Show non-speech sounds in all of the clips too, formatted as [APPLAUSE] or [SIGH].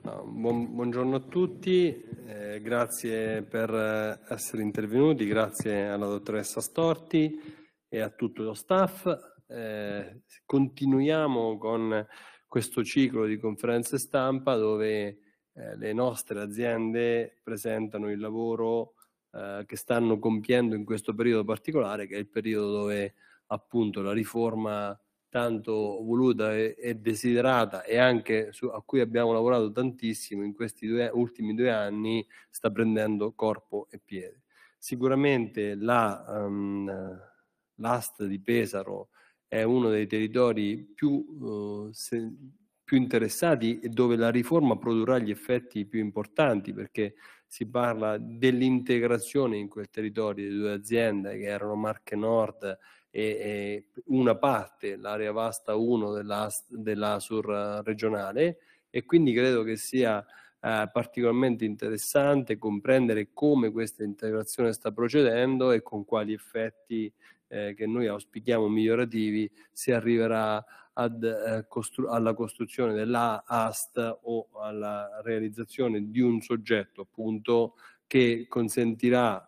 buongiorno a tutti, eh, grazie per eh, essere intervenuti, grazie alla dottoressa Storti e a tutto lo staff. Eh, continuiamo con questo ciclo di conferenze stampa dove eh, le nostre aziende presentano il lavoro eh, che stanno compiendo in questo periodo particolare, che è il periodo dove appunto la riforma tanto voluta e, e desiderata e anche su, a cui abbiamo lavorato tantissimo in questi due, ultimi due anni sta prendendo corpo e piede. Sicuramente la, um, ehm, l'asta di Pesaro è uno dei territori più, uh, se, più interessati e dove la riforma produrrà gli effetti più importanti perché si parla dell'integrazione in quel territorio di due aziende che erano Marche Nord e una parte, l'area vasta 1 dell'AS, dell'ASUR eh, regionale e quindi credo che sia eh, particolarmente interessante comprendere come questa integrazione sta procedendo e con quali effetti eh, che noi auspichiamo migliorativi si arriverà ad, eh, costru- alla costruzione dell'AST o alla realizzazione di un soggetto appunto che consentirà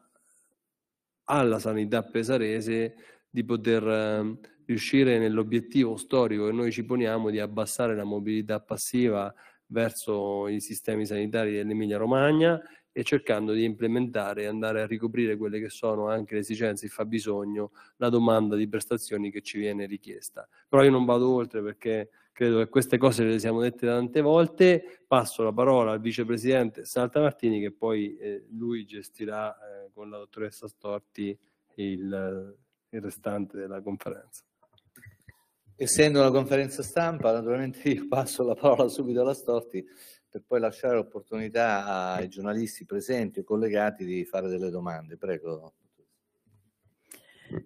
alla sanità pesarese di poter ehm, riuscire nell'obiettivo storico che noi ci poniamo di abbassare la mobilità passiva verso i sistemi sanitari dell'Emilia Romagna e cercando di implementare e andare a ricoprire quelle che sono anche le esigenze, il fabbisogno, la domanda di prestazioni che ci viene richiesta. Però io non vado oltre perché credo che queste cose le siamo dette tante volte. Passo la parola al vicepresidente Salta Martini che poi eh, lui gestirà eh, con la dottoressa Storti il il restante della conferenza. Essendo una conferenza stampa, naturalmente io passo la parola subito alla Storti per poi lasciare l'opportunità ai giornalisti presenti o collegati di fare delle domande. Prego.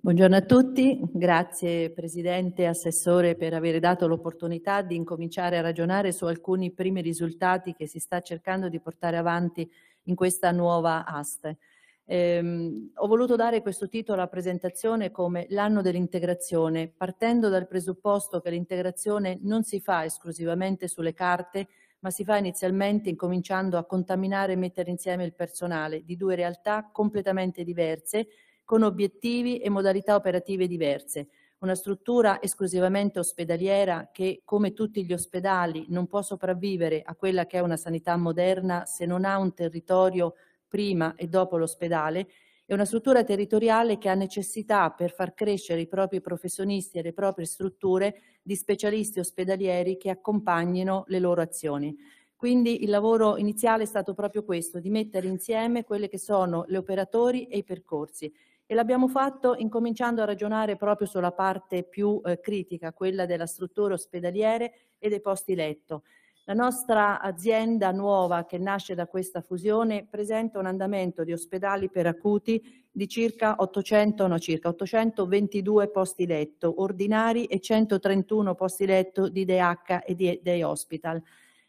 Buongiorno a tutti, grazie Presidente e Assessore per aver dato l'opportunità di incominciare a ragionare su alcuni primi risultati che si sta cercando di portare avanti in questa nuova aste. Ehm, ho voluto dare questo titolo alla presentazione come l'anno dell'integrazione, partendo dal presupposto che l'integrazione non si fa esclusivamente sulle carte, ma si fa inizialmente incominciando a contaminare e mettere insieme il personale di due realtà completamente diverse, con obiettivi e modalità operative diverse. Una struttura esclusivamente ospedaliera che, come tutti gli ospedali, non può sopravvivere a quella che è una sanità moderna se non ha un territorio prima e dopo l'ospedale è una struttura territoriale che ha necessità per far crescere i propri professionisti e le proprie strutture di specialisti ospedalieri che accompagnino le loro azioni. Quindi il lavoro iniziale è stato proprio questo, di mettere insieme quelle che sono le operatori e i percorsi e l'abbiamo fatto incominciando a ragionare proprio sulla parte più eh, critica, quella della struttura ospedaliere e dei posti letto. La nostra azienda nuova che nasce da questa fusione presenta un andamento di ospedali per acuti di circa, 800, no, circa 822 posti letto ordinari e 131 posti letto di DH e di day hospital.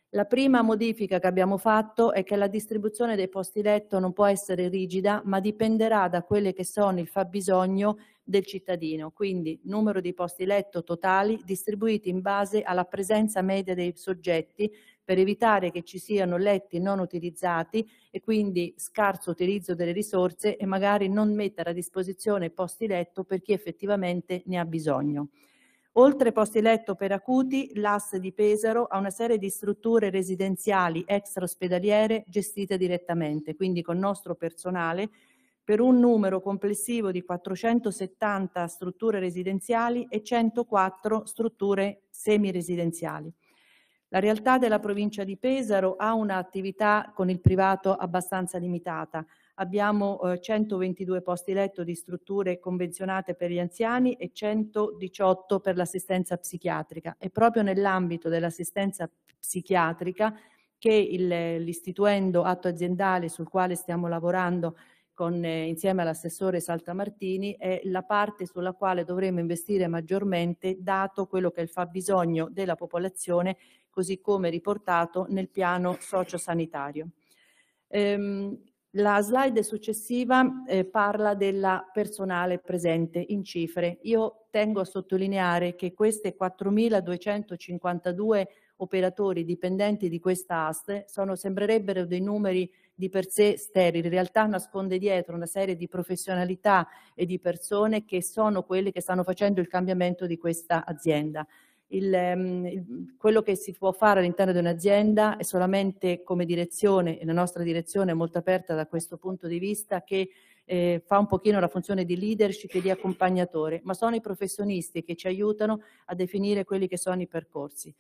La prima modifica che abbiamo fatto è che la distribuzione dei posti letto non può essere rigida, ma dipenderà da quelli che sono il fabbisogno del cittadino, quindi numero di posti letto totali distribuiti in base alla presenza media dei soggetti per evitare che ci siano letti non utilizzati e quindi scarso utilizzo delle risorse e magari non mettere a disposizione posti letto per chi effettivamente ne ha bisogno. Oltre posti letto per acuti, l'AS di Pesaro ha una serie di strutture residenziali extra ospedaliere gestite direttamente, quindi con nostro personale per un numero complessivo di 470 strutture residenziali e 104 strutture semiresidenziali. La realtà della provincia di Pesaro ha un'attività con il privato abbastanza limitata. Abbiamo eh, 122 posti letto di strutture convenzionate per gli anziani e 118 per l'assistenza psichiatrica. È proprio nell'ambito dell'assistenza psichiatrica che eh, l'istituendo atto aziendale sul quale stiamo lavorando con, eh, insieme all'assessore Saltamartini è la parte sulla quale dovremo investire maggiormente dato quello che è il fabbisogno della popolazione così come riportato nel piano sociosanitario. Ehm, la slide successiva eh, parla del personale presente in cifre. Io tengo a sottolineare che queste 4.252 operatori dipendenti di questa AST sono, sembrerebbero dei numeri di per sé sterile, in realtà nasconde dietro una serie di professionalità e di persone che sono quelle che stanno facendo il cambiamento di questa azienda. Ehm, il, quello che si può fare all'interno di un'azienda è solamente come direzione, e la nostra direzione è molto aperta da questo punto di vista, che eh, fa un pochino la funzione di leadership e di accompagnatore, ma sono i professionisti che ci aiutano a definire quelli che sono i percorsi.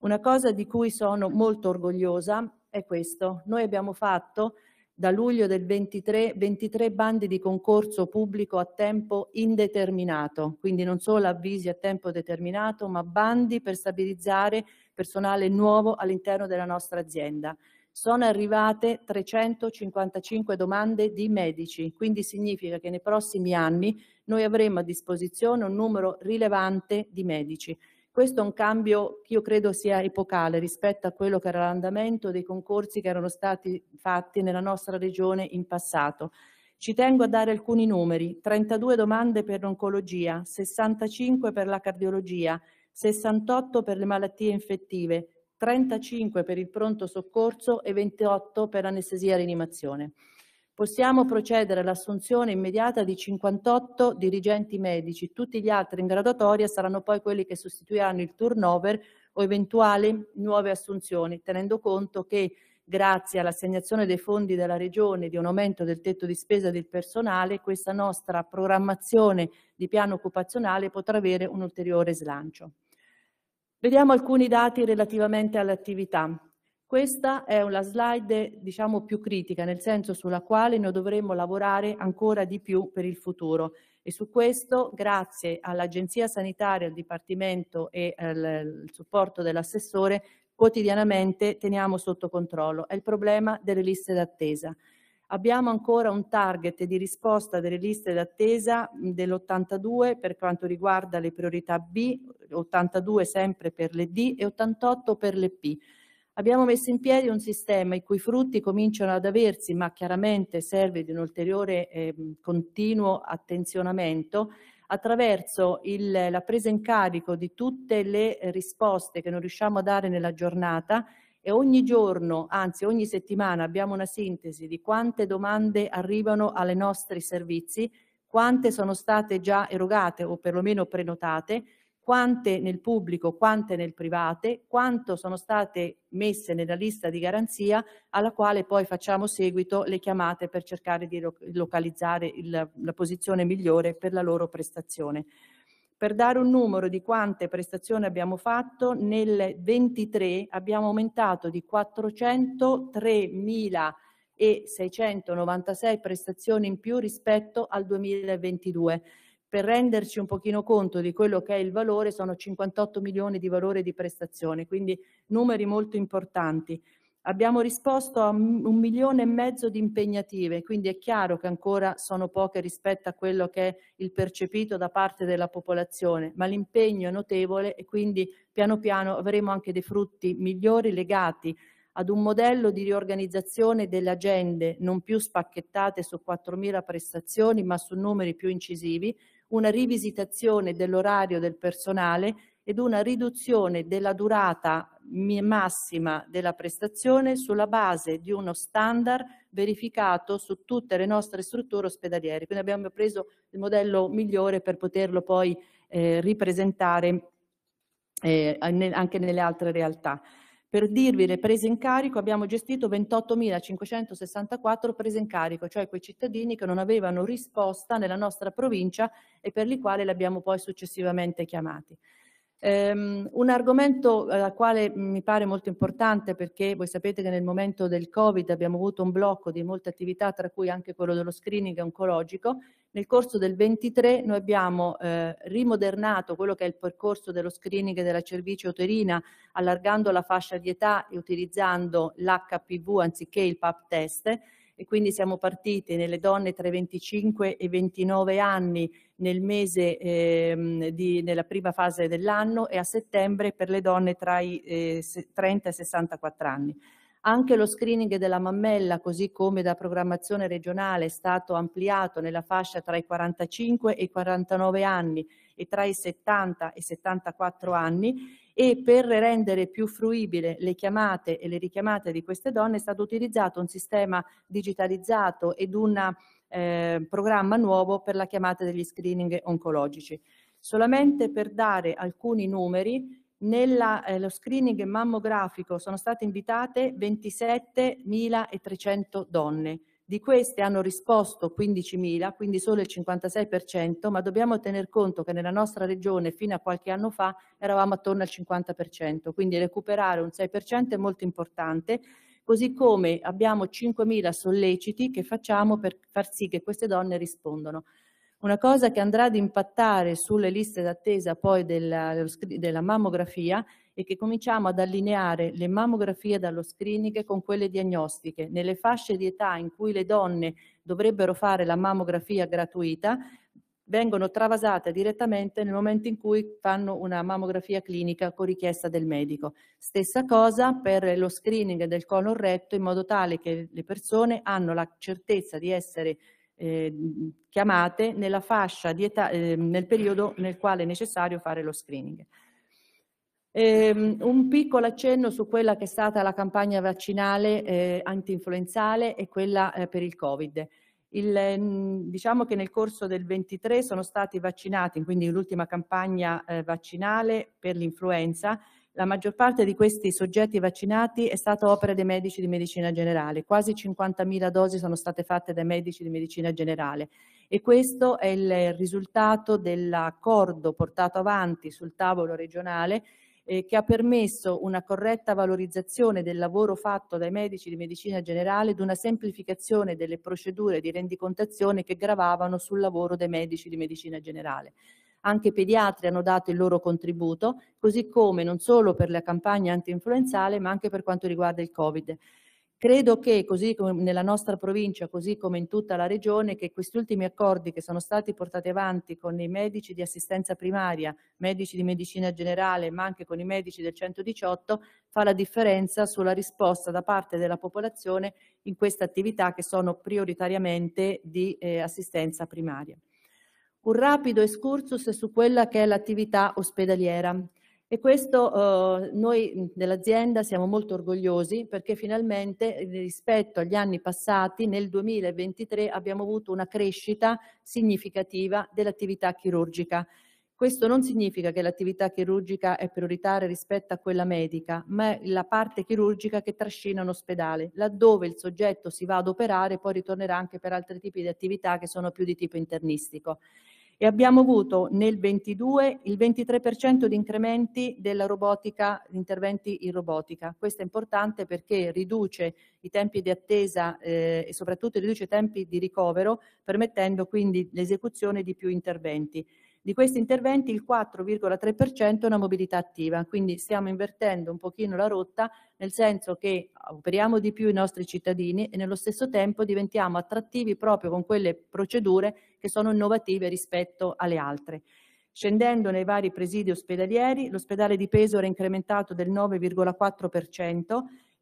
Una cosa di cui sono molto orgogliosa è questo. Noi abbiamo fatto da luglio del 23 23 bandi di concorso pubblico a tempo indeterminato, quindi non solo avvisi a tempo determinato, ma bandi per stabilizzare personale nuovo all'interno della nostra azienda. Sono arrivate 355 domande di medici, quindi significa che nei prossimi anni noi avremo a disposizione un numero rilevante di medici. Questo è un cambio che io credo sia epocale rispetto a quello che era l'andamento dei concorsi che erano stati fatti nella nostra regione in passato. Ci tengo a dare alcuni numeri, 32 domande per l'oncologia, 65 per la cardiologia, 68 per le malattie infettive, 35 per il pronto soccorso e 28 per l'anestesia e rinimazione possiamo procedere all'assunzione immediata di 58 dirigenti medici. Tutti gli altri in graduatoria saranno poi quelli che sostituiranno il turnover o eventuali nuove assunzioni, tenendo conto che grazie all'assegnazione dei fondi della Regione di un aumento del tetto di spesa del personale, questa nostra programmazione di piano occupazionale potrà avere un ulteriore slancio. Vediamo alcuni dati relativamente all'attività. Questa è una slide, diciamo, più critica, nel senso sulla quale noi dovremmo lavorare ancora di più per il futuro. E su questo, grazie all'Agenzia Sanitaria, al Dipartimento e al supporto dell'assessore, quotidianamente teniamo sotto controllo. È il problema delle liste d'attesa. Abbiamo ancora un target di risposta delle liste d'attesa dell'82 per quanto riguarda le priorità B, 82 sempre per le D e 88 per le P. Abbiamo messo in piedi un sistema i cui frutti cominciano ad aversi, ma chiaramente serve di un ulteriore eh, continuo attenzionamento attraverso il, la presa in carico di tutte le risposte che non riusciamo a dare nella giornata e ogni giorno, anzi ogni settimana abbiamo una sintesi di quante domande arrivano alle nostri servizi, quante sono state già erogate o perlomeno prenotate quante nel pubblico, quante nel private, quanto sono state messe nella lista di garanzia alla quale poi facciamo seguito le chiamate per cercare di localizzare il, la posizione migliore per la loro prestazione. Per dare un numero di quante prestazioni abbiamo fatto, nel 23 abbiamo aumentato di 403.696 prestazioni in più rispetto al 2022 per renderci un pochino conto di quello che è il valore, sono 58 milioni di valore di prestazione, quindi numeri molto importanti. Abbiamo risposto a un milione e mezzo di impegnative, quindi è chiaro che ancora sono poche rispetto a quello che è il percepito da parte della popolazione, ma l'impegno è notevole e quindi piano piano avremo anche dei frutti migliori legati ad un modello di riorganizzazione delle agende non più spacchettate su 4.000 prestazioni, ma su numeri più incisivi, una rivisitazione dell'orario del personale ed una riduzione della durata massima della prestazione sulla base di uno standard verificato su tutte le nostre strutture ospedaliere. Quindi abbiamo preso il modello migliore per poterlo poi eh, ripresentare eh, anche nelle altre realtà. Per dirvi le mm. prese in carico abbiamo gestito 28.564 prese in carico, cioè quei cittadini che non avevano risposta nella nostra provincia e per i quali li abbiamo poi successivamente chiamati. Um, un argomento eh, al quale mi pare molto importante perché voi sapete che nel momento del Covid abbiamo avuto un blocco di molte attività, tra cui anche quello dello screening oncologico. Nel corso del 23 noi abbiamo eh, rimodernato quello che è il percorso dello screening della cervice uterina, allargando la fascia di età e utilizzando l'HPV anziché il PAP test e quindi siamo partiti nelle donne tra i 25 e i 29 anni nel mese, ehm, di, nella prima fase dell'anno e a settembre per le donne tra i eh, 30 e i 64 anni. Anche lo screening della mammella, così come da programmazione regionale, è stato ampliato nella fascia tra i 45 e i 49 anni e tra i 70 e i 74 anni e per rendere più fruibile le chiamate e le richiamate di queste donne è stato utilizzato un sistema digitalizzato ed un eh, programma nuovo per la chiamata degli screening oncologici. Solamente per dare alcuni numeri, nello eh, screening mammografico sono state invitate 27.300 donne, di queste hanno risposto 15.000, quindi solo il 56%, ma dobbiamo tener conto che nella nostra regione fino a qualche anno fa eravamo attorno al 50%, quindi recuperare un 6% è molto importante, così come abbiamo 5.000 solleciti che facciamo per far sì che queste donne rispondano. Una cosa che andrà ad impattare sulle liste d'attesa poi della, della mammografia e che cominciamo ad allineare le mammografie dallo screening con quelle diagnostiche nelle fasce di età in cui le donne dovrebbero fare la mammografia gratuita vengono travasate direttamente nel momento in cui fanno una mammografia clinica con richiesta del medico. Stessa cosa per lo screening del colon retto in modo tale che le persone hanno la certezza di essere eh, chiamate nella fascia di età, eh, nel periodo nel quale è necessario fare lo screening. Ehm, un piccolo accenno su quella che è stata la campagna vaccinale eh, antinfluenzale e quella eh, per il Covid. Il, mm, diciamo che nel corso del 23 sono stati vaccinati, quindi l'ultima campagna eh, vaccinale per l'influenza, la maggior parte di questi soggetti vaccinati è stata opera dei medici di medicina generale, quasi 50.000 dosi sono state fatte dai medici di medicina generale e questo è il risultato dell'accordo portato avanti sul tavolo regionale eh, che ha permesso una corretta valorizzazione del lavoro fatto dai medici di medicina generale ed una semplificazione delle procedure di rendicontazione che gravavano sul lavoro dei medici di medicina generale. Anche i pediatri hanno dato il loro contributo, così come non solo per la campagna anti-influenzale, ma anche per quanto riguarda il Covid. Credo che, così come nella nostra provincia, così come in tutta la regione, che questi ultimi accordi che sono stati portati avanti con i medici di assistenza primaria, medici di medicina generale, ma anche con i medici del 118, fa la differenza sulla risposta da parte della popolazione in queste attività che sono prioritariamente di eh, assistenza primaria. Un rapido escursus su quella che è l'attività ospedaliera e questo eh, noi mm, dell'azienda siamo molto orgogliosi perché finalmente eh, rispetto agli anni passati nel 2023 abbiamo avuto una crescita significativa dell'attività chirurgica. Questo non significa che l'attività chirurgica è prioritaria rispetto a quella medica, ma è la parte chirurgica che trascina un ospedale, laddove il soggetto si va ad operare e poi ritornerà anche per altri tipi di attività che sono più di tipo internistico e abbiamo avuto nel 22 il 23% di incrementi della robotica, di interventi in robotica. Questo è importante perché riduce i tempi di attesa eh, e soprattutto riduce i tempi di ricovero, permettendo quindi l'esecuzione di più interventi. Di questi interventi il 4,3% è una mobilità attiva, quindi stiamo invertendo un pochino la rotta nel senso che operiamo di più i nostri cittadini e nello stesso tempo diventiamo attrattivi proprio con quelle procedure che sono innovative rispetto alle altre. Scendendo nei vari presidi ospedalieri, l'ospedale di Pesaro è incrementato del 9,4%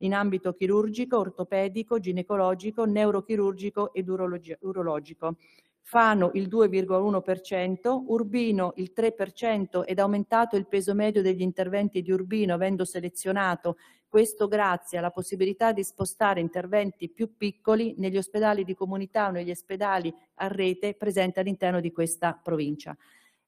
in ambito chirurgico, ortopedico, ginecologico, neurochirurgico ed urologico. Fano il 2,1%, Urbino il 3% ed aumentato il peso medio degli interventi di Urbino avendo selezionato questo grazie alla possibilità di spostare interventi più piccoli negli ospedali di comunità o negli ospedali a rete presenti all'interno di questa provincia.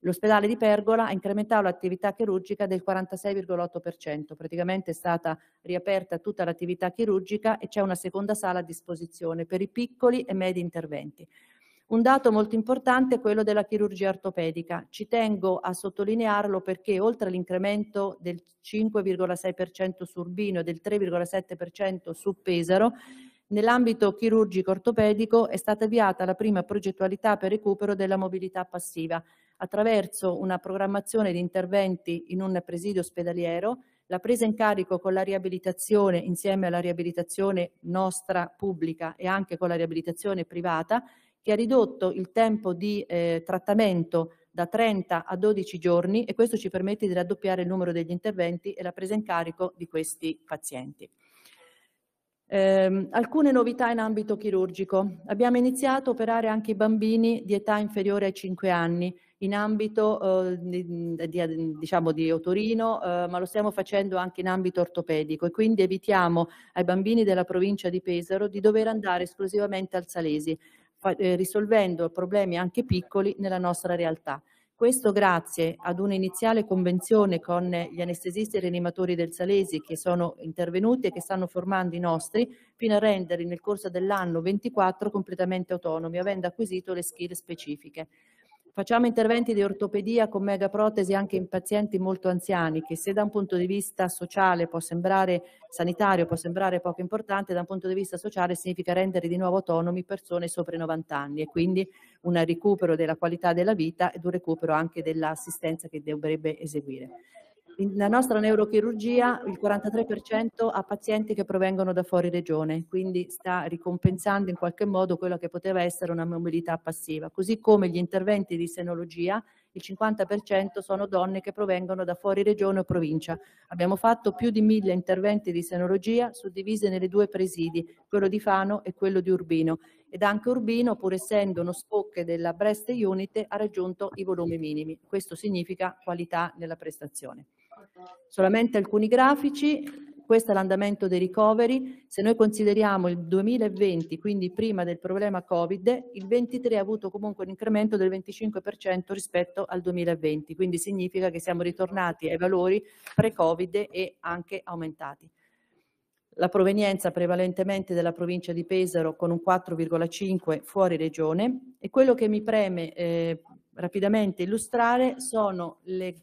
L'ospedale di Pergola ha incrementato l'attività chirurgica del 46,8%, praticamente è stata riaperta tutta l'attività chirurgica e c'è una seconda sala a disposizione per i piccoli e medi interventi. Un dato molto importante è quello della chirurgia ortopedica. Ci tengo a sottolinearlo perché oltre all'incremento del 5,6% su Urbino e del 3,7% su Pesaro, nell'ambito chirurgico ortopedico è stata avviata la prima progettualità per recupero della mobilità passiva attraverso una programmazione di interventi in un presidio ospedaliero, la presa in carico con la riabilitazione insieme alla riabilitazione nostra pubblica e anche con la riabilitazione privata che ha ridotto il tempo di eh, trattamento da 30 a 12 giorni e questo ci permette di raddoppiare il numero degli interventi e la presa in carico di questi pazienti. Eh, alcune novità in ambito chirurgico. Abbiamo iniziato a operare anche i bambini di età inferiore ai 5 anni in ambito eh, di, diciamo di otorino, eh, ma lo stiamo facendo anche in ambito ortopedico e quindi evitiamo ai bambini della provincia di Pesaro di dover andare esclusivamente al Salesi eh, risolvendo problemi anche piccoli nella nostra realtà. Questo grazie ad un'iniziale convenzione con gli anestesisti e rianimatori del Salesi che sono intervenuti e che stanno formando i nostri fino a renderli nel corso dell'anno 24 completamente autonomi, avendo acquisito le skill specifiche. Facciamo interventi di ortopedia con megaprotesi anche in pazienti molto anziani, che se da un punto di vista sociale può sembrare sanitario, può sembrare poco importante, da un punto di vista sociale significa rendere di nuovo autonomi persone sopra i 90 anni e quindi un recupero della qualità della vita ed un recupero anche dell'assistenza che dovrebbe eseguire nella nostra neurochirurgia il 43% ha pazienti che provengono da fuori regione, quindi sta ricompensando in qualche modo quella che poteva essere una mobilità passiva, così come gli interventi di senologia, il 50% sono donne che provengono da fuori regione o provincia. Abbiamo fatto più di mille interventi di senologia suddivise nelle due presidi, quello di Fano e quello di Urbino, ed anche Urbino, pur essendo uno spocche della Brest Unit, ha raggiunto i volumi minimi. Questo significa qualità nella prestazione solamente alcuni grafici, questo è l'andamento dei ricoveri, se noi consideriamo il 2020, quindi prima del problema Covid, il 23 ha avuto comunque un incremento del 25% rispetto al 2020, quindi significa che siamo ritornati ai valori pre-Covid e anche aumentati. La provenienza prevalentemente della provincia di Pesaro con un 4,5 fuori regione e quello che mi preme eh, rapidamente illustrare sono le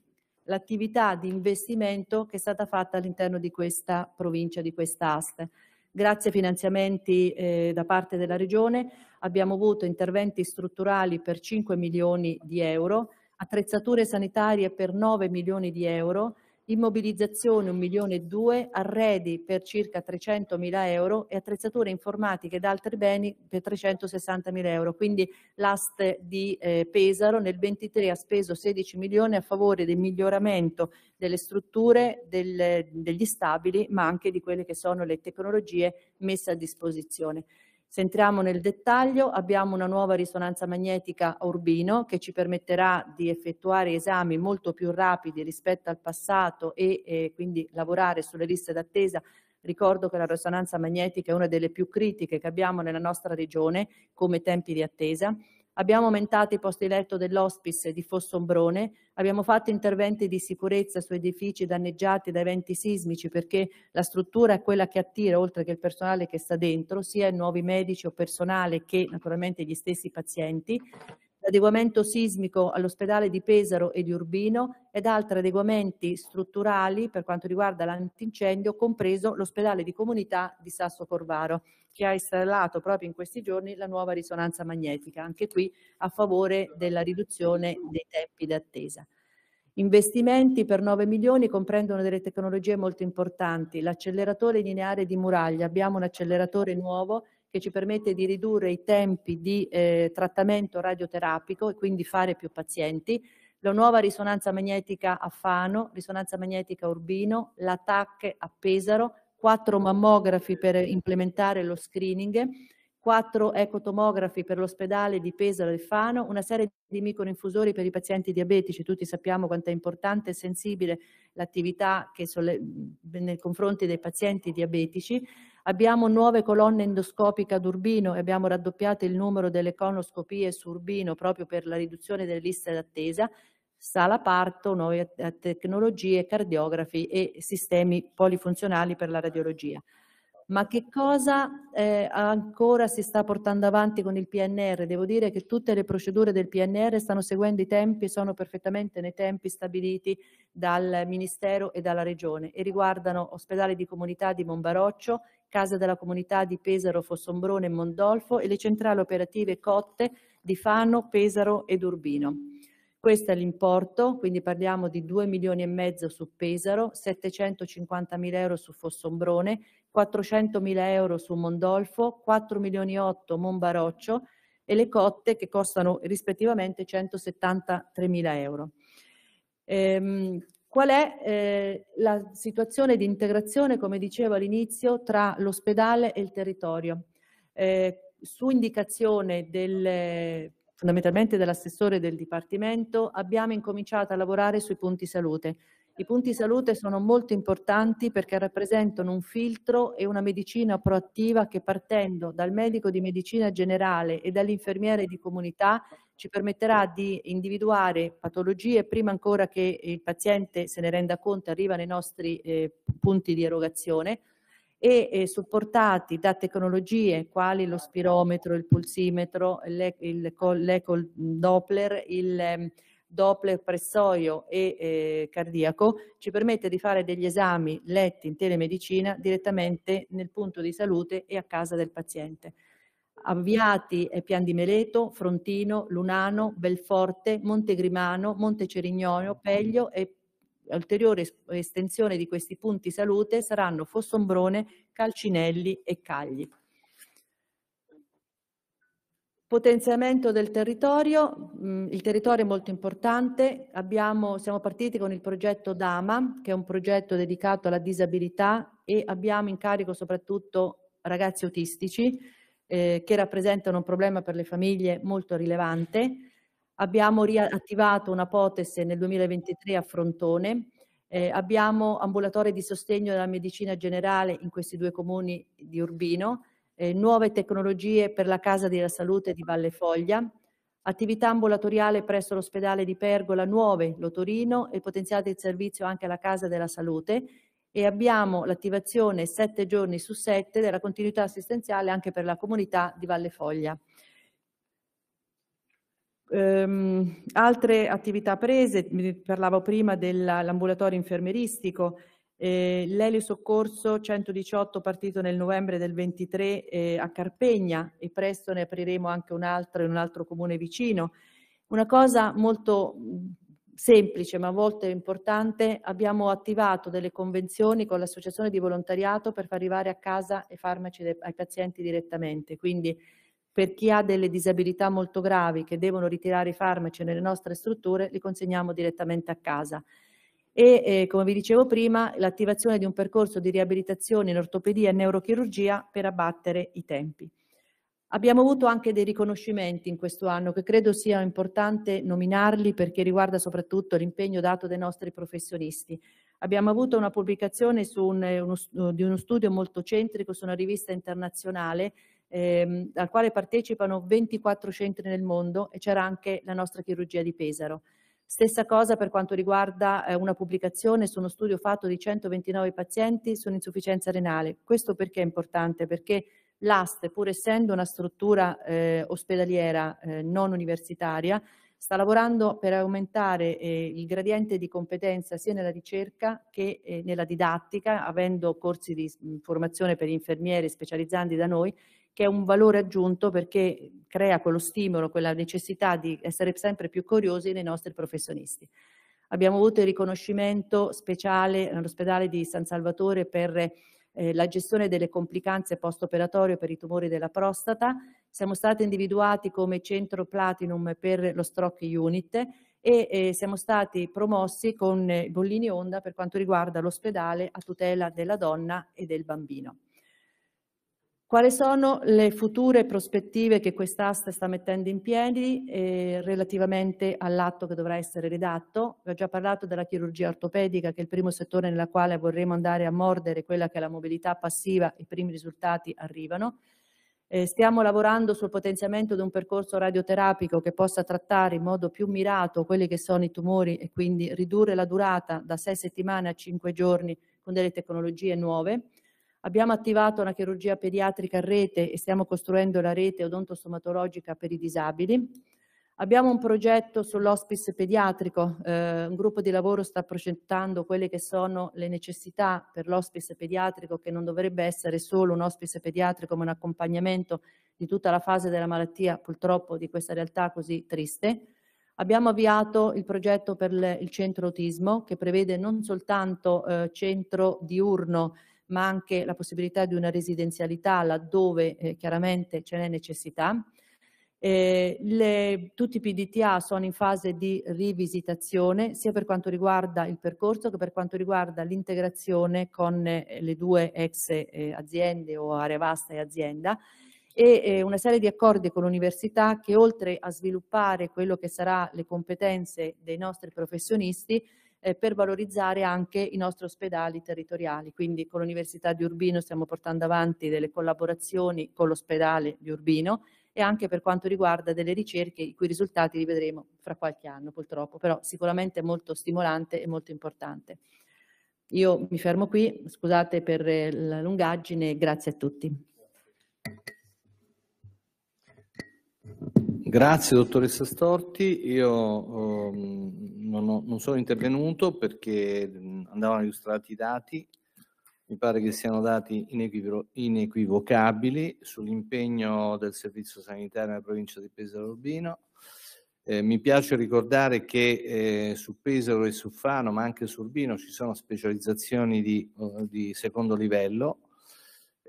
l'attività di investimento che è stata fatta all'interno di questa provincia, di questa aste. Grazie a finanziamenti eh, da parte della Regione abbiamo avuto interventi strutturali per 5 milioni di euro, attrezzature sanitarie per 9 milioni di euro, immobilizzazione 1 milione e 2, arredi per circa 300 mila euro e attrezzature informatiche ed altri beni per 360 mila euro. Quindi l'AST di eh, Pesaro nel 23 ha speso 16 milioni a favore del miglioramento delle strutture, del, degli stabili, ma anche di quelle che sono le tecnologie messe a disposizione. Se entriamo nel dettaglio abbiamo una nuova risonanza magnetica a Urbino che ci permetterà di effettuare esami molto più rapidi rispetto al passato e eh, quindi lavorare sulle liste d'attesa Ricordo che la risonanza magnetica è una delle più critiche che abbiamo nella nostra regione come tempi di attesa Abbiamo aumentato i posti letto dell'ospice di Fossombrone, abbiamo fatto interventi di sicurezza su edifici danneggiati da eventi sismici perché la struttura è quella che attira, oltre che il personale che sta dentro, sia i nuovi medici o personale che naturalmente gli stessi pazienti l'adeguamento sismico all'ospedale di Pesaro e di Urbino ed altri adeguamenti strutturali per quanto riguarda l'antincendio, compreso l'ospedale di comunità di Sasso Corvaro, che ha installato proprio in questi giorni la nuova risonanza magnetica, anche qui a favore della riduzione dei tempi d'attesa. Investimenti per 9 milioni comprendono delle tecnologie molto importanti, l'acceleratore lineare di Muraglia, abbiamo un acceleratore nuovo che ci permette di ridurre i tempi di eh, trattamento radioterapico e quindi fare più pazienti, la nuova risonanza magnetica a Fano, risonanza magnetica a Urbino, l'ATAC a Pesaro, quattro mammografi per implementare lo screening, quattro ecotomografi per l'ospedale di Pesaro e Fano, una serie di microinfusori per i pazienti diabetici, tutti sappiamo quanto è importante e sensibile l'attività che solle- nei confronti dei pazienti diabetici, Abbiamo nuove colonne endoscopiche ad Urbino e abbiamo raddoppiato il numero delle conoscopie su Urbino proprio per la riduzione delle liste d'attesa, sala parto, nuove eh, tecnologie, cardiografi e sistemi polifunzionali per la radiologia. Ma che cosa eh, ancora si sta portando avanti con il PNR? Devo dire che tutte le procedure del PNR stanno seguendo i tempi e sono perfettamente nei tempi stabiliti dal Ministero e dalla Regione e riguardano ospedali di comunità di Monbaroccio Casa della Comunità di Pesaro, Fossombrone e Mondolfo e le centrali operative Cotte di Fano, Pesaro ed Urbino. Questo è l'importo, quindi parliamo di 2 milioni e mezzo su Pesaro, 750 mila euro su Fossombrone, 400 mila euro su Mondolfo, 4 milioni e 8 Monbaroccio e le cotte che costano rispettivamente 173 mila euro. Ehm, Qual è eh, la situazione di integrazione, come dicevo all'inizio, tra l'ospedale e il territorio? Eh, su indicazione del, fondamentalmente dell'assessore del Dipartimento abbiamo incominciato a lavorare sui punti salute. I punti salute sono molto importanti perché rappresentano un filtro e una medicina proattiva che partendo dal medico di medicina generale e dall'infermiere di comunità ci permetterà di individuare patologie prima ancora che il paziente se ne renda conto e arriva nei nostri eh, punti di erogazione e eh, supportati da tecnologie quali lo spirometro, il pulsimetro, l'eco Doppler, il Doppler pressoio e eh, cardiaco, ci permette di fare degli esami letti in telemedicina direttamente nel punto di salute e a casa del paziente. Avviati è Pian di Meleto, Frontino, Lunano, Belforte, Montegrimano, Montecerignolo, Peglio e ulteriore estensione di questi punti salute saranno Fossombrone, Calcinelli e Cagli. Potenziamento del territorio, mm, il territorio è molto importante, abbiamo, siamo partiti con il progetto DAMA, che è un progetto dedicato alla disabilità e abbiamo in carico soprattutto ragazzi autistici, eh, che rappresentano un problema per le famiglie molto rilevante. Abbiamo riattivato una potesse nel 2023 a Frontone, eh, abbiamo ambulatori di sostegno della medicina generale in questi due comuni di Urbino, eh, nuove tecnologie per la Casa della Salute di Valle Foglia, attività ambulatoriale presso l'ospedale di Pergola Nuove, Lotorino e potenziate il servizio anche alla Casa della Salute e abbiamo l'attivazione 7 giorni su 7 della continuità assistenziale anche per la comunità di Valle Foglia. Um, altre attività prese, parlavo prima dell'ambulatorio infermeristico, eh, L'Elio Soccorso 118 partito nel novembre del 23 eh, a Carpegna e presto ne apriremo anche un altro in un altro comune vicino. Una cosa molto semplice ma a volte importante, abbiamo attivato delle convenzioni con l'associazione di volontariato per far arrivare a casa i farmaci ai pazienti direttamente, quindi per chi ha delle disabilità molto gravi che devono ritirare i farmaci nelle nostre strutture, li consegniamo direttamente a casa e eh, come vi dicevo prima l'attivazione di un percorso di riabilitazione in ortopedia e neurochirurgia per abbattere i tempi. Abbiamo avuto anche dei riconoscimenti in questo anno che credo sia importante nominarli perché riguarda soprattutto l'impegno dato dai nostri professionisti. Abbiamo avuto una pubblicazione un, eh, uno, di uno studio molto centrico su una rivista internazionale ehm, al quale partecipano 24 centri nel mondo e c'era anche la nostra chirurgia di Pesaro. Stessa cosa per quanto riguarda eh, una pubblicazione su uno studio fatto di 129 pazienti su un'insufficienza renale. Questo perché è importante? Perché l'AST, pur essendo una struttura eh, ospedaliera eh, non universitaria, sta lavorando per aumentare eh, il gradiente di competenza sia nella ricerca che eh, nella didattica, avendo corsi di formazione per infermieri specializzanti da noi che è un valore aggiunto perché crea quello stimolo, quella necessità di essere sempre più curiosi nei nostri professionisti. Abbiamo avuto il riconoscimento speciale all'ospedale di San Salvatore per eh, la gestione delle complicanze post-operatorio per i tumori della prostata, siamo stati individuati come centro platinum per lo stroke unit e eh, siamo stati promossi con bollini onda per quanto riguarda l'ospedale a tutela della donna e del bambino. Quali sono le future prospettive che quest'asta sta mettendo in piedi eh, relativamente all'atto che dovrà essere redatto? Vi ho già parlato della chirurgia ortopedica, che è il primo settore nella quale vorremmo andare a mordere quella che è la mobilità passiva, i primi risultati arrivano. Eh, stiamo lavorando sul potenziamento di un percorso radioterapico che possa trattare in modo più mirato quelli che sono i tumori e quindi ridurre la durata da 6 settimane a 5 giorni con delle tecnologie nuove. Abbiamo attivato una chirurgia pediatrica a rete e stiamo costruendo la rete odontostomatologica per i disabili. Abbiamo un progetto sull'hospice pediatrico, eh, un gruppo di lavoro sta progettando quelle che sono le necessità per l'hospice pediatrico che non dovrebbe essere solo un hospice pediatrico ma un accompagnamento di tutta la fase della malattia purtroppo di questa realtà così triste. Abbiamo avviato il progetto per il centro autismo che prevede non soltanto eh, centro diurno ma anche la possibilità di una residenzialità laddove eh, chiaramente ce n'è necessità. Eh, le, tutti i PDTA sono in fase di rivisitazione sia per quanto riguarda il percorso che per quanto riguarda l'integrazione con eh, le due ex eh, aziende o area vasta e azienda e eh, una serie di accordi con l'università che oltre a sviluppare quello che sarà le competenze dei nostri professionisti eh, per valorizzare anche i nostri ospedali territoriali. Quindi con l'Università di Urbino stiamo portando avanti delle collaborazioni con l'ospedale di Urbino e anche per quanto riguarda delle ricerche i cui risultati li vedremo fra qualche anno purtroppo, però sicuramente molto stimolante e molto importante. Io mi fermo qui, scusate per eh, la lungaggine, grazie a tutti. Grazie dottoressa Storti, io ehm, non, ho, non, sono intervenuto perché andavano illustrati i dati, mi pare che siano dati inequivo inequivocabili sull'impegno del servizio sanitario nella provincia di Pesaro Urbino. Eh, mi piace ricordare che eh, su Pesaro e su Fano, ma anche su Urbino, ci sono specializzazioni di, eh, di secondo livello,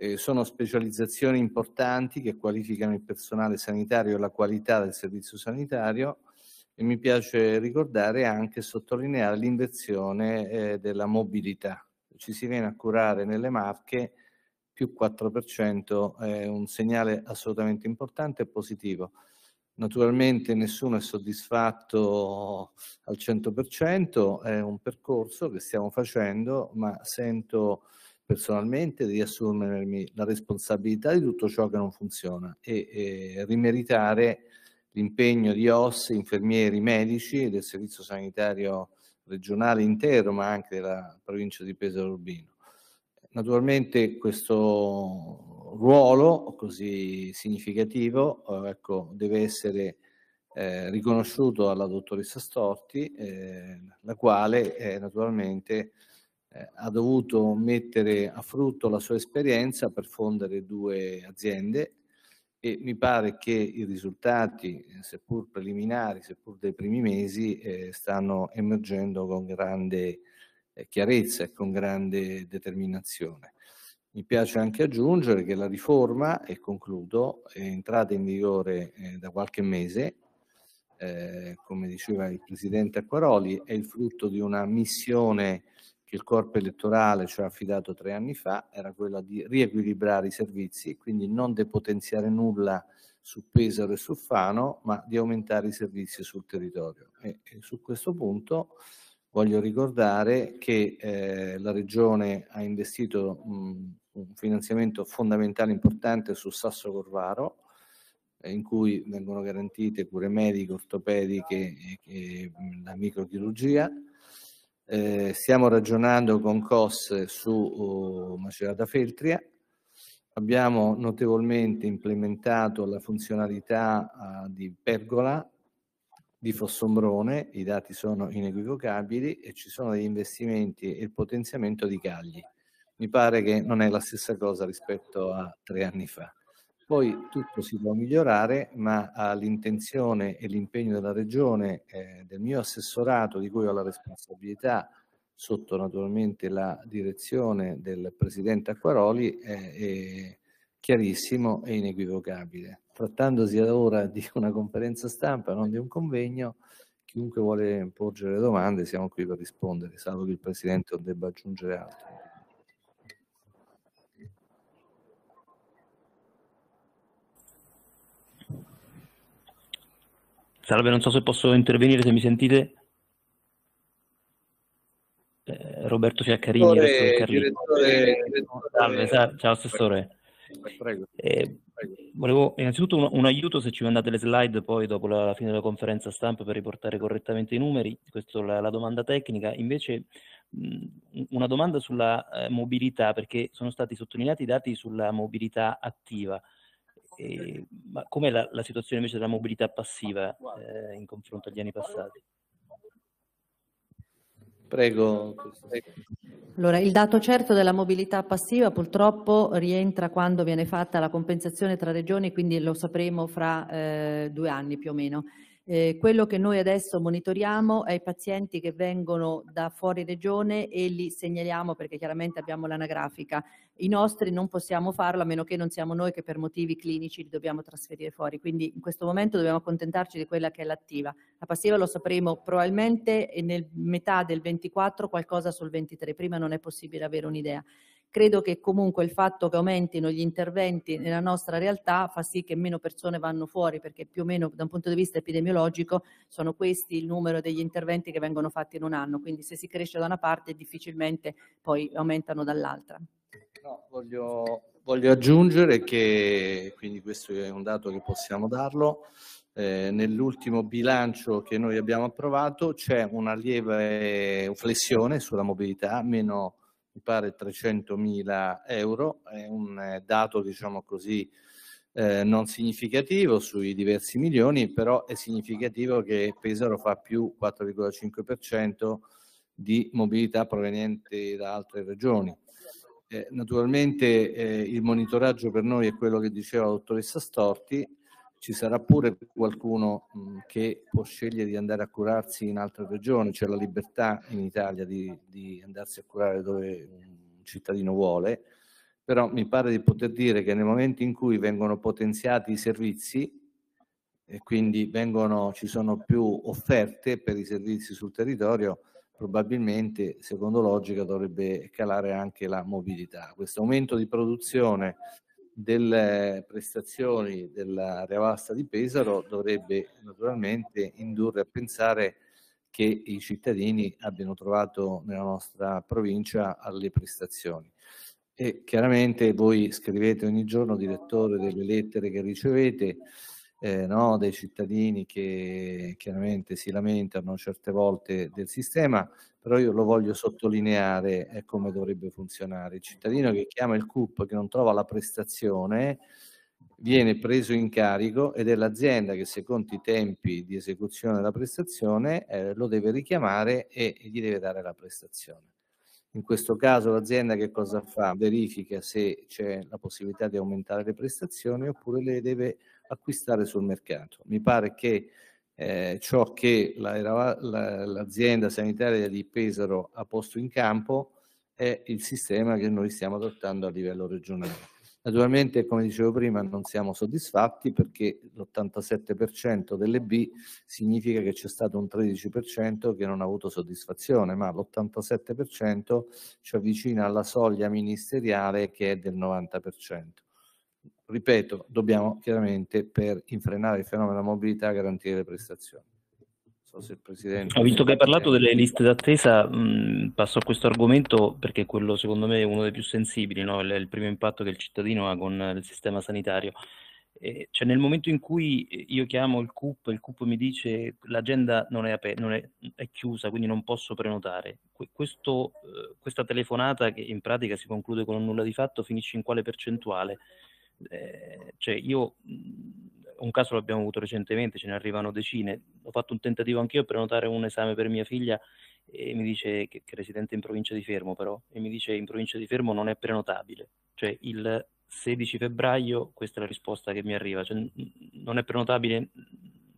eh, sono specializzazioni importanti che qualificano il personale sanitario e la qualità del servizio sanitario e mi piace ricordare anche e sottolineare l'inversione eh, della mobilità. Ci si viene a curare nelle marche più 4% è un segnale assolutamente importante e positivo. Naturalmente nessuno è soddisfatto al 100%, è un percorso che stiamo facendo, ma sento personalmente di assumermi la responsabilità di tutto ciò che non funziona e, e rimeritare l'impegno di OS, infermieri, medici e del servizio sanitario regionale intero, ma anche della provincia di Pesaro Urbino. Naturalmente questo ruolo così significativo eh, ecco, deve essere eh, riconosciuto alla dottoressa Storti, eh, la quale eh, naturalmente eh, ha dovuto mettere a frutto la sua esperienza per fondere due aziende e mi pare che i risultati, eh, seppur preliminari, seppur dei primi mesi, eh, stanno emergendo con grande eh, chiarezza e con grande determinazione. Mi piace anche aggiungere che la riforma, e concludo, è entrata in vigore eh, da qualche mese, eh, come diceva il Presidente Acquaroli, è il frutto di una missione che il corpo elettorale ci ha affidato tre anni fa era quella di riequilibrare i servizi, quindi non depotenziare nulla su Pesaro e su Fano, ma di aumentare i servizi sul territorio. E, e su questo punto voglio ricordare che eh, la Regione ha investito mh, un finanziamento fondamentale importante su Sasso Corvaro, eh, in cui vengono garantite cure mediche, ortopediche e, e la microchirurgia eh, stiamo ragionando con COS su uh, Macerata Feltria, abbiamo notevolmente implementato la funzionalità uh, di Pergola, di Fossombrone, i dati sono inequivocabili e ci sono degli investimenti e il potenziamento di Cagli. Mi pare che non è la stessa cosa rispetto a tre anni fa. Poi tutto si può migliorare, ma ah, l'intenzione e l'impegno della Regione, eh, del mio assessorato, di cui ho la responsabilità, sotto naturalmente la direzione del Presidente Acquaroli, è, è chiarissimo e inequivocabile. Trattandosi ora di una conferenza stampa, non di un convegno, chiunque vuole porgere domande siamo qui per rispondere, salvo che il Presidente non debba aggiungere altro. Salve, non so se posso intervenire, se mi sentite. Eh, Roberto Fiaccarini. Direttore, direttore, direttore salve, salve, ciao Assessore. Prego, eh, volevo innanzitutto un, un, aiuto se ci mandate le slide poi dopo la fine della conferenza stampa per riportare correttamente i numeri, questa è la, la domanda tecnica. Invece mh, una domanda sulla eh, mobilità, perché sono stati sottolineati i dati sulla mobilità attiva. E, ehm, ma com'è la, la, situazione invece della mobilità passiva eh, in confronto agli anni passati? Prego. Allora, il dato certo della mobilità passiva purtroppo rientra quando viene fatta la compensazione tra regioni, quindi lo sapremo fra eh, due anni più o meno. Eh, quello che noi adesso monitoriamo è i pazienti che vengono da fuori regione e li segnaliamo perché chiaramente abbiamo l'anagrafica. I nostri non possiamo farlo a meno che non siamo noi che per motivi clinici li dobbiamo trasferire fuori. Quindi in questo momento dobbiamo accontentarci di quella che è l'attiva. La passiva lo sapremo probabilmente nel metà del 24 qualcosa sul 23. Prima non è possibile avere un'idea. Credo che comunque il fatto che aumentino gli interventi nella nostra realtà fa sì che meno persone vanno fuori, perché più o meno da un punto di vista epidemiologico sono questi il numero degli interventi che vengono fatti in un anno, quindi se si cresce da una parte difficilmente poi aumentano dall'altra. No, voglio, voglio, aggiungere che, quindi questo è un dato che possiamo darlo, eh, nell'ultimo bilancio che noi abbiamo approvato c'è una lieve flessione sulla mobilità, meno mi pare 300.000 euro, è un eh, dato diciamo così eh, non significativo sui diversi milioni, però è significativo che Pesaro fa più 4,5% di mobilità proveniente da altre regioni. Eh, naturalmente eh, il monitoraggio per noi è quello che diceva la dottoressa Storti, ci sarà pure qualcuno che può scegliere di andare a curarsi in altre regioni, c'è la libertà in Italia di, di andarsi a curare dove un cittadino vuole, però mi pare di poter dire che nel momento in cui vengono potenziati i servizi e quindi vengono, ci sono più offerte per i servizi sul territorio, probabilmente, secondo logica, dovrebbe calare anche la mobilità. Questo aumento di produzione delle prestazioni dell'area vasta di Pesaro dovrebbe naturalmente indurre a pensare che i cittadini abbiano trovato nella nostra provincia alle prestazioni. E chiaramente voi scrivete ogni giorno, direttore, delle lettere che ricevete, eh, no, dei cittadini che chiaramente si lamentano certe volte del sistema, però io lo voglio sottolineare è come dovrebbe funzionare. Il cittadino che chiama il CUP, che non trova la prestazione, viene preso in carico ed è l'azienda che secondo i tempi di esecuzione della prestazione eh, lo deve richiamare e, e gli deve dare la prestazione. In questo caso l'azienda che cosa fa? Verifica se c'è la possibilità di aumentare le prestazioni oppure le deve acquistare sul mercato. Mi pare che eh, ciò che la, la, l'azienda sanitaria di Pesaro ha posto in campo è il sistema che noi stiamo adottando a livello regionale. Naturalmente, come dicevo prima, non siamo soddisfatti perché l'87% delle B significa che c'è stato un 13% che non ha avuto soddisfazione, ma l'87% ci avvicina alla soglia ministeriale che è del 90% ripeto, dobbiamo chiaramente per infrenare il fenomeno della mobilità garantire le prestazioni. So se il Presidente... Ho visto che hai parlato delle liste d'attesa, passo a questo argomento perché quello secondo me è uno dei più sensibili, no? il, il primo impatto che il cittadino ha con il sistema sanitario. Eh, cioè nel momento in cui io chiamo il CUP, il CUP mi dice l'agenda non è, aper- non è, è chiusa, quindi non posso prenotare. questo, eh, questa telefonata che in pratica si conclude con un nulla di fatto finisce in quale percentuale? Eh, cioè io mhmm, un caso l'abbiamo avuto recentemente, ce ne arrivano decine, ho fatto un tentativo anch'io per prenotare un esame per mia figlia e mi dice che, che, è residente in provincia di Fermo però, e mi dice in provincia di Fermo non è prenotabile, cioè il 16 febbraio questa è la risposta che mi arriva, cioè, non è prenotabile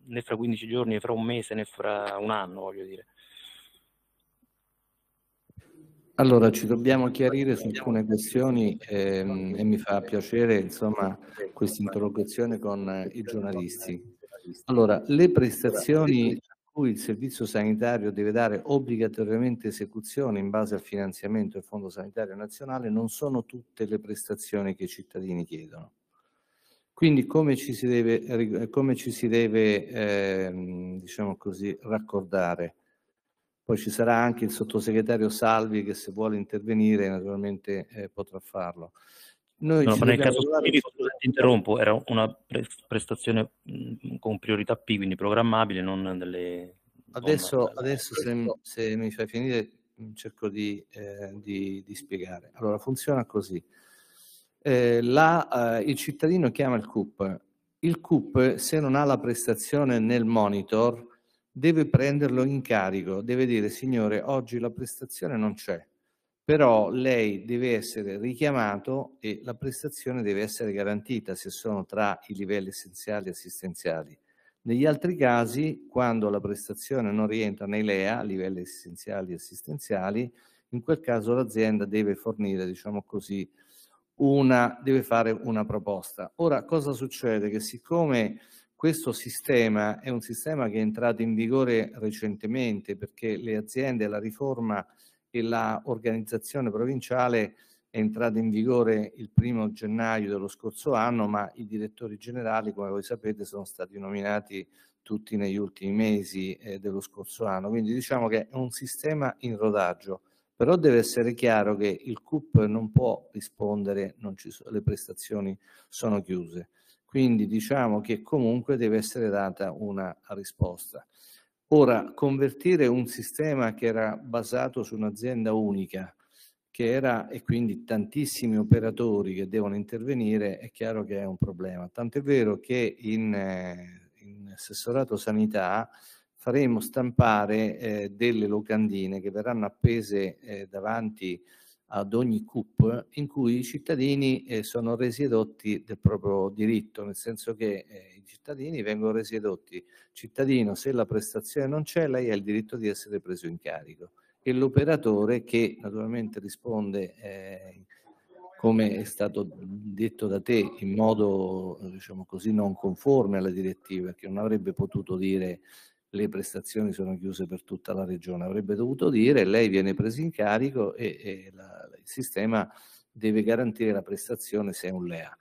né fra 15 giorni né fra un mese né fra un anno voglio dire. Allora, ci dobbiamo chiarire su alcune questioni ehm, e mi fa piacere insomma, questa interrogazione con i giornalisti. Allora, le prestazioni a cui il Servizio Sanitario deve dare obbligatoriamente esecuzione in base al finanziamento del Fondo Sanitario Nazionale non sono tutte le prestazioni che i cittadini chiedono. Quindi come ci si deve, eh, come ci si deve ehm, diciamo così, raccordare? Poi ci sarà anche il sottosegretario Salvi che se vuole intervenire naturalmente eh, potrà farlo. Noi no, ma nel caso Spiri, trovare... interrompo, era una prestazione con priorità P, quindi programmabile, non delle... Adesso, adesso se, se, mi fai finire cerco di, eh, di, di spiegare. Allora, funziona così. Eh, la, eh, il cittadino chiama il CUP. Il CUP, se non ha la prestazione nel monitor, deve prenderlo in carico, deve dire signore oggi la prestazione non c'è, però lei deve essere richiamato e la prestazione deve essere garantita se sono tra i livelli essenziali e assistenziali. Negli altri casi, quando la prestazione non rientra nei LEA, livelli essenziali e assistenziali, in quel caso l'azienda deve fornire, diciamo così, una, deve fare una proposta. Ora, cosa succede? Che siccome questo sistema è un sistema che è entrato in vigore recentemente perché le aziende, la riforma e l'organizzazione provinciale è entrata in vigore il primo gennaio dello scorso anno, ma i direttori generali, come voi sapete, sono stati nominati tutti negli ultimi mesi eh, dello scorso anno. Quindi diciamo che è un sistema in rodaggio, però deve essere chiaro che il CUP non può rispondere, non so, le prestazioni sono chiuse. Quindi diciamo che comunque deve essere data una risposta. Ora, convertire un sistema che era basato su un'azienda unica, che era e quindi tantissimi operatori che devono intervenire, è chiaro che è un problema. Tant'è vero che in, eh, in assessorato sanità faremo stampare eh, delle locandine che verranno appese eh, davanti a ad ogni CUP in cui i cittadini eh, sono resi edotti del proprio diritto, nel senso che eh, i cittadini vengono resi edotti. Cittadino, se la prestazione non c'è, lei ha il diritto di essere preso in carico. E l'operatore che naturalmente risponde, eh, come è stato detto da te, in modo diciamo così non conforme alla direttiva, che non avrebbe potuto dire le prestazioni sono chiuse per tutta la regione, avrebbe dovuto dire lei viene presa in carico e, e la, il sistema deve garantire la prestazione se è un LEA.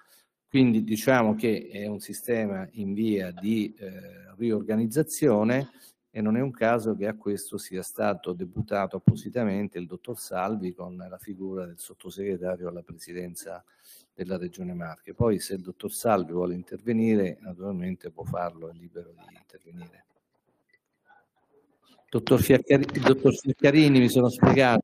Quindi diciamo che è un sistema in via di eh, riorganizzazione e non è un caso che a questo sia stato deputato appositamente il dottor Salvi con la figura del sottosegretario alla presidenza della Regione Marche. Poi se il dottor Salvi vuole intervenire, naturalmente può farlo, è libero di intervenire. Dottor Fiacchiarini, dottor Fiacchiarini mi sono spiegato?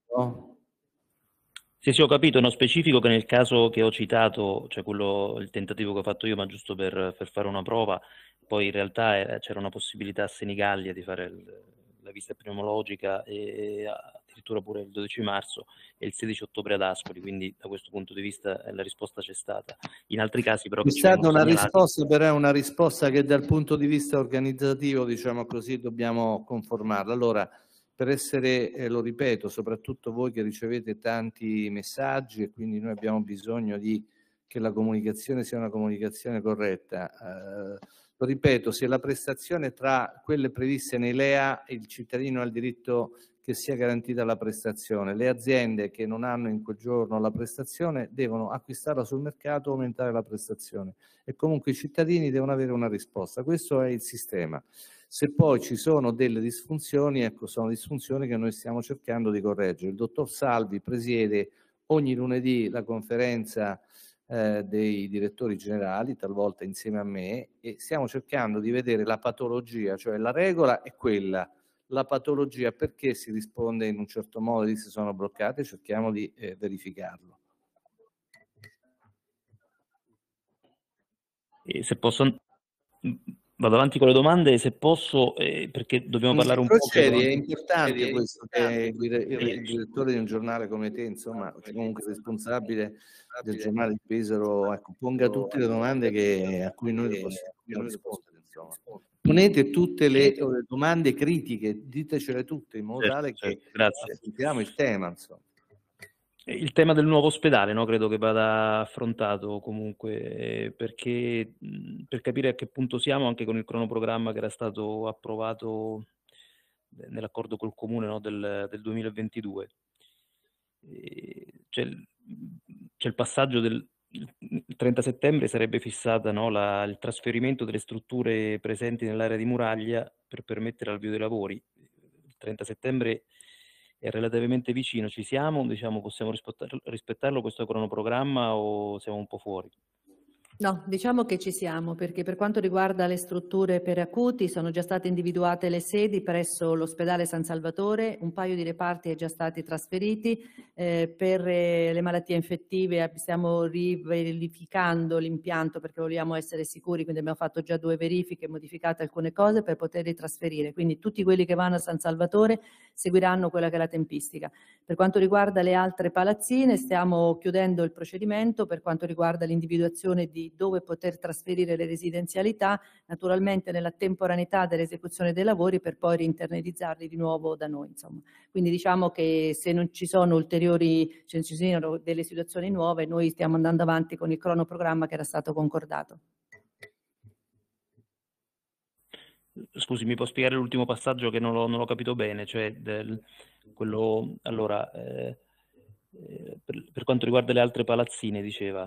Sì, sì, ho capito, no, specifico che nel caso che ho citato, cioè quello, il tentativo che ho fatto io, ma giusto per, per fare una prova, poi in realtà eh, c'era una possibilità a Senigallia di fare il, la visita epidemiologica e addirittura pure il 12 marzo e il 16 ottobre ad Ascoli, quindi da questo punto di vista eh, la risposta c'è stata. In altri casi però... C'è stata una segnalati... risposta, però è una risposta che dal punto di vista organizzativo, diciamo così, dobbiamo conformarla. Allora, per essere, eh, lo ripeto, soprattutto voi che ricevete tanti messaggi e quindi noi abbiamo bisogno di, che la comunicazione sia una comunicazione corretta. Eh, lo ripeto, se la prestazione tra quelle previste nei LEA, il cittadino ha il diritto che sia garantita la prestazione. Le aziende che non hanno in quel giorno la prestazione devono acquistarla sul mercato o aumentare la prestazione e comunque i cittadini devono avere una risposta. Questo è il sistema. Se poi ci sono delle disfunzioni, ecco, sono disfunzioni che noi stiamo cercando di correggere. Il dottor Salvi presiede ogni lunedì la conferenza eh, dei direttori generali, talvolta insieme a me, e stiamo cercando di vedere la patologia, cioè la regola è quella, la patologia perché si risponde in un certo modo, lì si sono bloccate, cerchiamo di eh, verificarlo. E se posso Vado avanti con le domande se posso, eh, perché dobbiamo mm, parlare un po'. Procedi, è importante questo, che il, direttore di un giornale come te, insomma, comunque responsabile del giornale di Pesaro, ecco, ponga tutte le domande che, a cui noi eh, possiamo rispondere. Insomma. Ponete tutte le, certo. domande critiche, ditecele tutte in modo certo, tale che certo, sentiamo il tema. Insomma. Il tema del nuovo ospedale no? credo che vada affrontato comunque eh, perché per capire a che punto siamo anche con il cronoprogramma che era stato approvato eh, nell'accordo col comune no? del, del, 2022. Eh, c'è il, c'è il, passaggio del il 30 settembre sarebbe fissata no? La, il trasferimento delle strutture presenti nell'area di muraglia per permettere l'avvio dei lavori. Il 30 settembre è relativamente vicino. Ci siamo? Diciamo, possiamo rispettarlo, questo cronoprogramma o siamo un po' fuori? No, diciamo che ci siamo perché per quanto riguarda le strutture per acuti sono già state individuate le sedi presso l'ospedale San Salvatore, un paio di reparti è già stati trasferiti, eh, per eh, le malattie infettive eh, stiamo riverificando l'impianto perché vogliamo essere sicuri, quindi abbiamo fatto già due verifiche, modificate alcune cose per poterli trasferire, quindi tutti quelli che vanno a San Salvatore seguiranno quella che è la tempistica. Per quanto riguarda le altre palazzine stiamo chiudendo il procedimento per quanto riguarda l'individuazione di dove poter trasferire le residenzialità, naturalmente nella temporaneità dell'esecuzione dei lavori per poi rinternalizzarli di nuovo da noi. Insomma. Quindi diciamo che se non ci sono ulteriori, cioè ci sono delle situazioni nuove, noi stiamo andando avanti con il cronoprogramma che era stato concordato. Scusi, mi può spiegare l'ultimo passaggio che non, ho, non l'ho capito bene, cioè del, quello, allora, eh, eh per, per, quanto riguarda le altre palazzine, diceva,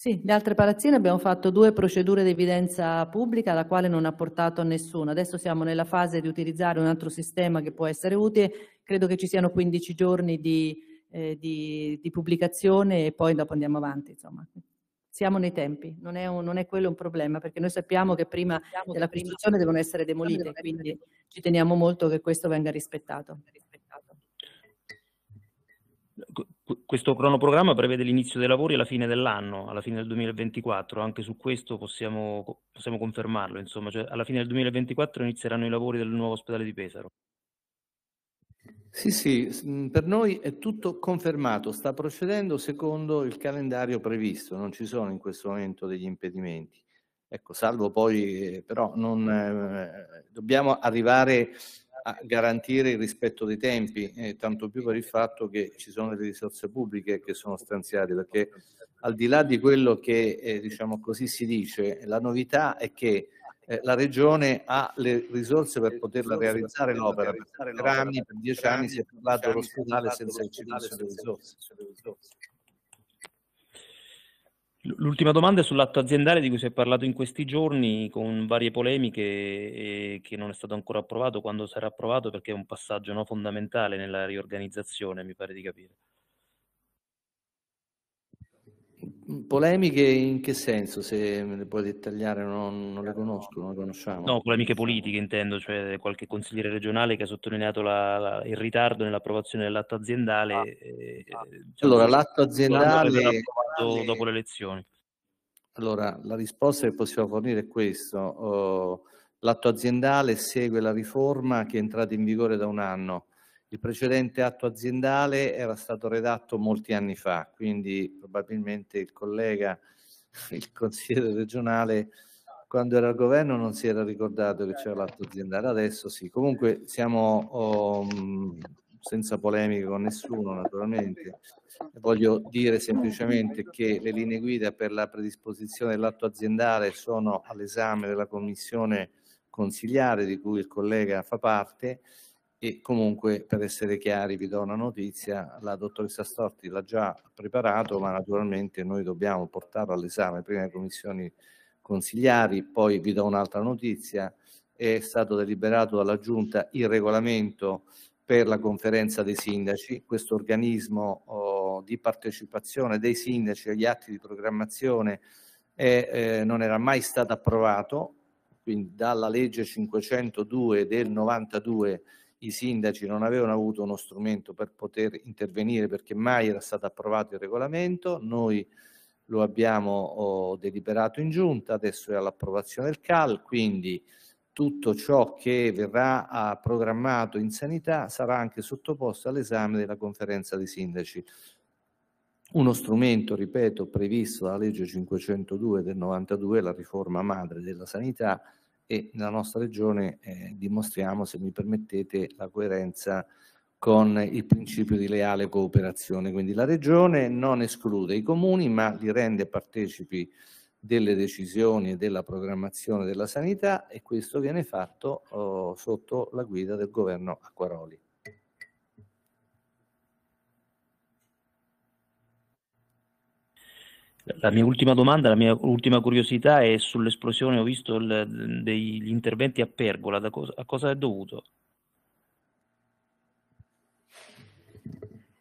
sì, le altre palazzine abbiamo fatto due procedure di evidenza pubblica, la quale non ha portato a nessuno. Adesso siamo nella fase di utilizzare un altro sistema che può essere utile. Credo che ci siano 15 giorni di, eh, di, di pubblicazione e poi dopo andiamo avanti. Insomma. Siamo nei tempi, non è, un, non è, quello un problema, perché noi sappiamo che prima della costruzione devono essere demolite, quindi ci teniamo molto che questo venga rispettato. Grazie. Questo cronoprogramma prevede l'inizio dei lavori alla fine dell'anno, alla fine del 2024, anche su questo possiamo, possiamo confermarlo, insomma, cioè alla fine del 2024 inizieranno i lavori del nuovo ospedale di Pesaro. Sì, sì, per noi è tutto confermato, sta procedendo secondo il calendario previsto, non ci sono in questo momento degli impedimenti. Ecco, salvo poi, eh, però, non, eh, dobbiamo arrivare a garantire il rispetto dei tempi, eh, tanto più per il fatto che ci sono delle risorse pubbliche che sono stanziate, perché al di là di quello che eh, diciamo così si dice, la novità è che eh, la Regione ha le risorse per poterla realizzare l'opera. Per anni, per dieci anni si è parlato dell'ospedale senza il ci fossero le risorse. L'ultima domanda è sull'atto aziendale di cui si è parlato in questi giorni con varie polemiche e che non è stato ancora approvato, quando sarà approvato perché è un passaggio no, fondamentale nella riorganizzazione, mi pare di capire. Polemiche in che senso? Se me le puoi dettagliare, non, non le conosco, non le conosciamo. No, polemiche politiche intendo, cioè qualche consigliere regionale che ha sottolineato la, la, il ritardo nell'approvazione dell'atto aziendale. Ah, e, eh, ah. Diciamo, allora, l'atto aziendale... Dopo le elezioni. Allora, la risposta che possiamo fornire è questa. Uh, oh, l'atto aziendale segue la riforma che è entrata in vigore da un anno il precedente atto aziendale era stato redatto molti anni fa, quindi probabilmente il collega, [LAUGHS] il consigliere regionale, quando era al governo non si era ricordato che c'era l'atto aziendale, adesso sì. Comunque siamo oh, senza polemiche con nessuno naturalmente. Voglio dire semplicemente che le linee guida per la predisposizione dell'atto aziendale sono all'esame della commissione consigliare di cui il collega fa parte e comunque per essere chiari vi do una notizia, la dottoressa Storti l'ha già preparato, ma naturalmente noi dobbiamo portarlo all'esame prima delle commissioni consigliari, poi vi do un'altra notizia, è stato deliberato dalla Giunta il regolamento per la conferenza dei sindaci, questo organismo oh, di partecipazione dei sindaci agli atti di programmazione è, eh, non era mai stato approvato, quindi dalla legge 502 del 92 i sindaci non avevano avuto uno strumento per poter intervenire perché mai era stato approvato il regolamento, noi lo abbiamo oh, deliberato in giunta, adesso è all'approvazione del CAL, quindi tutto ciò che verrà ah, programmato in sanità sarà anche sottoposto all'esame della conferenza dei sindaci. Uno strumento, ripeto, previsto dalla legge 502 del 92, la riforma madre della sanità, e nella nostra regione eh, dimostriamo, se mi permettete, la coerenza con il principio di leale cooperazione. Quindi la regione non esclude i comuni, ma li rende partecipi delle decisioni e della programmazione della sanità e questo viene fatto oh, sotto la guida del governo Acquaroli. La mia ultima domanda, la mia ultima curiosità è sull'esplosione, ho visto il, degli interventi a pergola, cosa, a cosa è dovuto?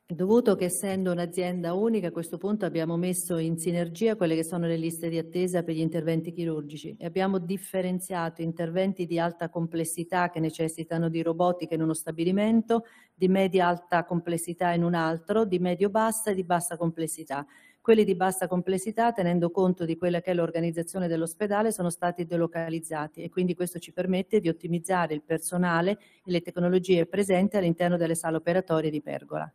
È dovuto che essendo un'azienda unica a questo punto abbiamo messo in sinergia quelle che sono le liste di attesa per gli interventi chirurgici e abbiamo differenziato interventi di alta complessità che necessitano di robotica in uno stabilimento, di media alta complessità in un altro, di medio bassa e di bassa complessità. Quelli di bassa complessità, tenendo conto di quella che è l'organizzazione dell'ospedale, sono stati delocalizzati e quindi questo ci permette di ottimizzare il personale e le tecnologie presenti all'interno delle sale operatorie di Pergola.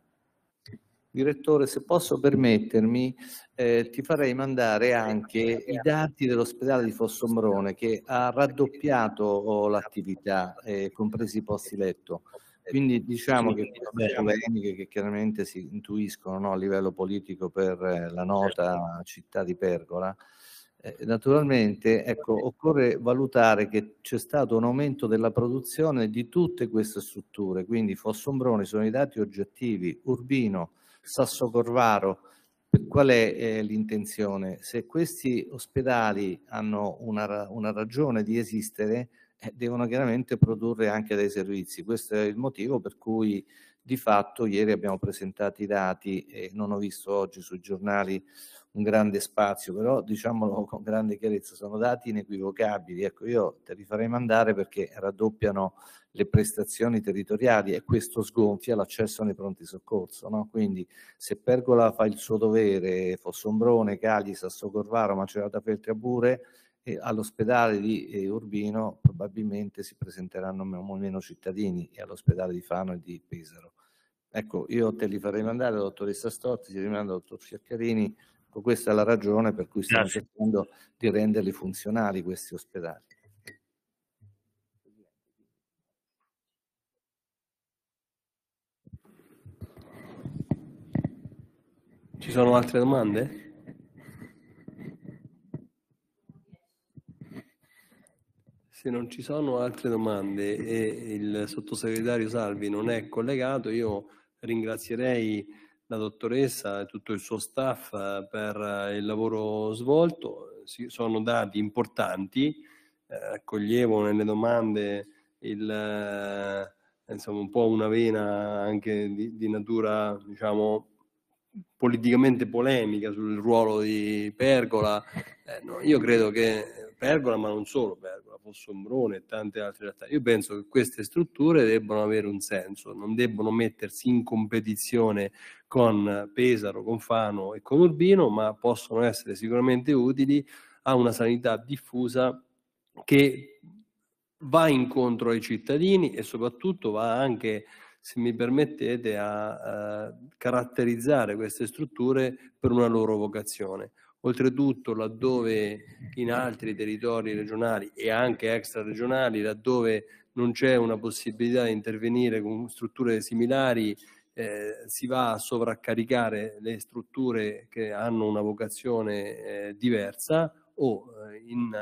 Direttore, se posso permettermi, eh, ti farei mandare anche i dati dell'ospedale di Fossombrone che ha raddoppiato oh, l'attività, eh, compresi i posti letto. Eh, quindi diciamo che le polemiche che chiaramente si intuiscono no, a livello politico per eh, la certo. nota città di Pergola, eh, naturalmente ecco, occorre valutare che c'è stato un aumento della produzione di tutte queste strutture, quindi Fossombrone sono i dati oggettivi, Urbino, Sasso Corvaro, qual è eh, l'intenzione? Se questi ospedali hanno una, una ragione di esistere, eh, devono chiaramente produrre anche dei servizi. Questo è il motivo per cui di fatto ieri abbiamo presentato i dati e non ho visto oggi sui giornali un grande spazio, però diciamolo con grande chiarezza, sono dati inequivocabili. Ecco, io te li farei mandare perché raddoppiano le prestazioni territoriali e questo sgonfia l'accesso nei pronti soccorso. No? Quindi se Pergola fa il suo dovere, Fossombrone, Cagli, Sassocorvaro, Macerata Feltri a Bure, eh, all'ospedale di eh, Urbino probabilmente si presenteranno meno, meno cittadini e all'ospedale di Fano e di Pesaro. Ecco, io te li farei mandare, dottoressa Storti, ti rimando, dottor Sciaccarini, questa è la ragione per cui stiamo Grazie. cercando di renderli funzionali questi ospedali. Ci sono altre domande? Se non ci sono altre domande e il sottosegretario Salvi non è collegato, io ringrazierei la dottoressa e tutto il suo staff eh, per eh, il lavoro svolto. Sono dati importanti, eh, accoglievo nelle domande il, insomma, un po' una vena anche di, di natura diciamo, politicamente polemica sul ruolo di Pergola. Eh, no, io credo che Pergola, ma non solo Pergola, Fossombrone e tante altre realtà. Io penso che queste strutture debbano avere un senso, non debbono mettersi in competizione con Pesaro, con Fano e con Urbino, ma possono essere sicuramente utili a una sanità diffusa che va incontro ai cittadini e soprattutto va anche se mi permettete, a, a, eh, caratterizzare queste strutture per una loro vocazione. Oltretutto, laddove in altri territori regionali e anche extraregionali, laddove non c'è una possibilità di intervenire con strutture similari, eh, si va a sovraccaricare le strutture che hanno una vocazione eh, diversa o eh, in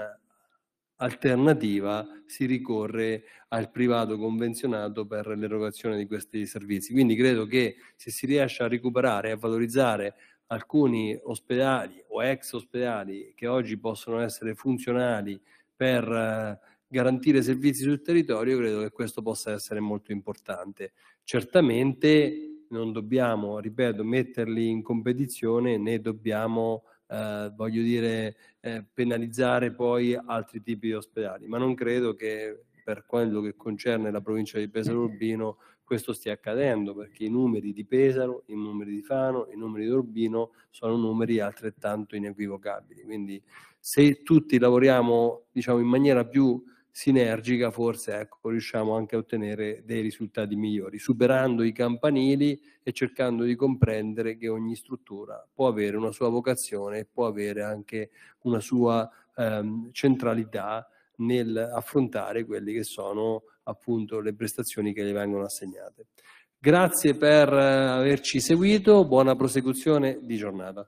alternativa si ricorre al privato convenzionato per l'erogazione di questi servizi. Quindi credo che se si riesce a recuperare e a valorizzare alcuni ospedali o ex ospedali che oggi possono essere funzionali per eh, garantire servizi sul territorio, credo che questo possa essere molto importante. Certamente non dobbiamo, ripeto, metterli in competizione né dobbiamo, eh, voglio dire, eh, penalizzare poi altri tipi di ospedali, ma non credo che per quello che concerne la provincia di Pesaro Urbino questo stia accadendo, perché i numeri di Pesaro, i numeri di Fano, i numeri di Urbino sono numeri altrettanto inequivocabili. Quindi se tutti lavoriamo diciamo, in maniera più sinergica, forse ecco, riusciamo anche a ottenere dei risultati migliori, superando i campanili e cercando di comprendere che ogni struttura può avere una sua vocazione e può avere anche una sua ehm, centralità nel affrontare quelle che sono appunto le prestazioni che le vengono assegnate. Grazie per eh, averci seguito, buona prosecuzione di giornata.